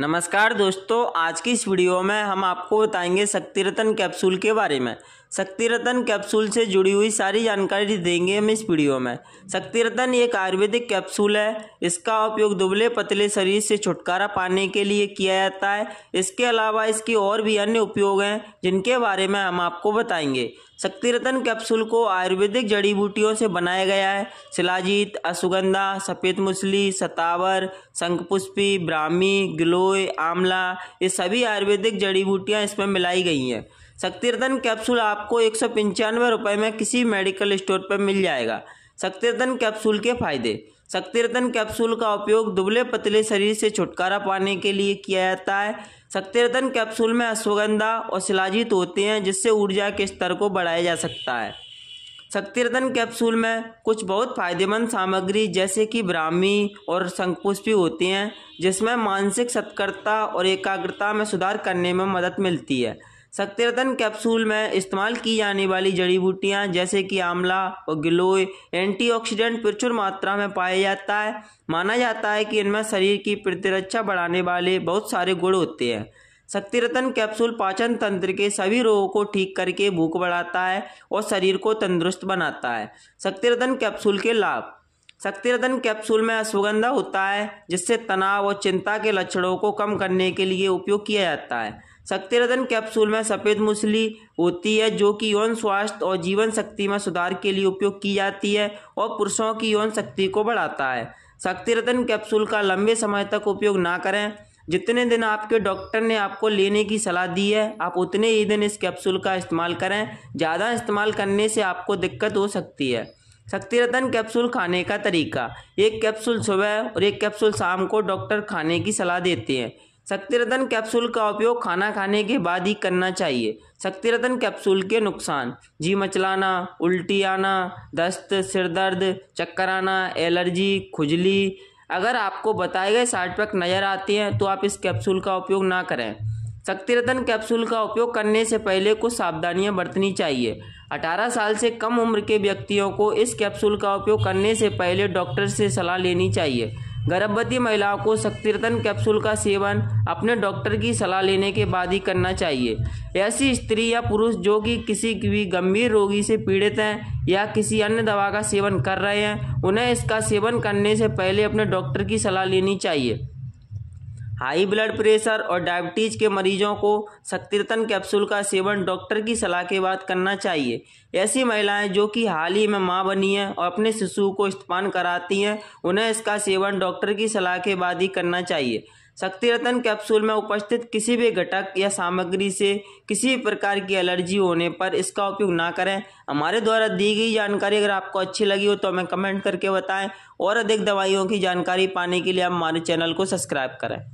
नमस्कार दोस्तों आज की इस वीडियो में हम आपको बताएंगे रतन कैप्सूल के बारे में शक्ति रतन कैप्सूल से जुड़ी हुई सारी जानकारी देंगे हम इस वीडियो में शक्ति रतन एक आयुर्वेदिक कैप्सूल है इसका उपयोग दुबले पतले शरीर से छुटकारा पाने के लिए किया जाता है इसके अलावा इसके और भी अन्य उपयोग हैं जिनके बारे में हम आपको बताएंगे शक्ति रतन कैप्सूल को आयुर्वेदिक जड़ी बूटियों से बनाया गया है शिलाजीत अश्वगंधा सफ़ेद मुसली सतावर शंखपुष्पी ब्राह्मी गिलोय आंवला ये सभी आयुर्वेदिक जड़ी बूटियाँ इसमें मिलाई गई हैं शक्तिरतन कैप्सूल आपको एक सौ पंचानवे रुपये में किसी मेडिकल स्टोर पर मिल जाएगा शक्तिरतन कैप्सूल के फायदे शक्तिरतन कैप्सूल का उपयोग दुबले पतले शरीर से छुटकारा पाने के लिए किया जाता है शक्तिरतन कैप्सूल में अश्वगंधा और शिलाजित होते हैं जिससे ऊर्जा के स्तर को बढ़ाया जा सकता है शक्तिरतन कैप्सूल में कुछ बहुत फायदेमंद सामग्री जैसे कि ब्राह्मी और शंखपुष्पी होती हैं जिसमें मानसिक सत्कर्ता और एकाग्रता में सुधार करने में मदद मिलती है सत्यरतन कैप्सूल में इस्तेमाल की जाने वाली जड़ी बूटियाँ जैसे कि आंवला और गिलोय एंटीऑक्सीडेंट प्रचुर मात्रा में पाया जाता है माना जाता है कि इनमें शरीर की प्रतिरक्षा बढ़ाने वाले बहुत सारे गुण होते हैं शक्तिरत्न कैप्सूल पाचन तंत्र के सभी रोगों को ठीक करके भूख बढ़ाता है और शरीर को तंदुरुस्त बनाता है शक्तिरतन कैप्सूल के लाभ शक्तिरतन कैप्सूल में अश्वगंधा होता है जिससे तनाव और चिंता के लक्षणों को कम करने के लिए उपयोग किया जाता है शक्तिरत्न कैप्सूल में सफ़ेद मूसली होती है जो कि यौन स्वास्थ्य और जीवन शक्ति में सुधार के लिए उपयोग की जाती है और पुरुषों की यौन शक्ति को बढ़ाता है शक्तिरत्न कैप्सूल का लंबे समय तक उपयोग ना करें जितने दिन आपके डॉक्टर ने आपको लेने की सलाह दी है आप उतने ही दिन इस कैप्सूल का इस्तेमाल करें ज़्यादा इस्तेमाल करने से आपको दिक्कत हो सकती है शक्तिरत्न कैप्सूल खाने का तरीका एक कैप्सूल सुबह और एक कैप्सूल शाम को डॉक्टर खाने की सलाह देते हैं शक्तिरतन कैप्सूल का उपयोग खाना खाने के बाद ही करना चाहिए शक्तिरतन कैप्सूल के नुकसान जी मचलाना उल्टी आना दस्त सिरदर्द चक्कर आना एलर्जी खुजली अगर आपको बताए गए साइड इफेक्ट नज़र आते हैं तो आप इस कैप्सूल का उपयोग ना करें शक्तिरतन कैप्सूल का उपयोग करने से पहले कुछ सावधानियां बरतनी चाहिए 18 साल से कम उम्र के व्यक्तियों को इस कैप्सूल का उपयोग करने से पहले डॉक्टर से सलाह लेनी चाहिए गर्भवती महिलाओं को शक्तिरतन कैप्सूल का सेवन अपने डॉक्टर की सलाह लेने के बाद ही करना चाहिए ऐसी स्त्री या पुरुष जो कि किसी भी गंभीर रोगी से पीड़ित हैं या किसी अन्य दवा का सेवन कर रहे हैं उन्हें इसका सेवन करने से पहले अपने डॉक्टर की सलाह लेनी चाहिए हाई ब्लड प्रेशर और डायबिटीज़ के मरीजों को शक्तिरतन कैप्सूल का सेवन डॉक्टर की सलाह के बाद करना चाहिए ऐसी महिलाएं जो कि हाल ही में मां बनी हैं और अपने शिशु को स्तपान कराती हैं उन्हें इसका सेवन डॉक्टर की सलाह के बाद ही करना चाहिए शक्ति रतन कैप्सूल में उपस्थित किसी भी घटक या सामग्री से किसी भी प्रकार की एलर्जी होने पर इसका उपयोग ना करें हमारे द्वारा दी गई जानकारी अगर आपको अच्छी लगी हो तो हमें कमेंट करके बताएं और अधिक दवाइयों की जानकारी पाने के लिए हमारे चैनल को सब्सक्राइब करें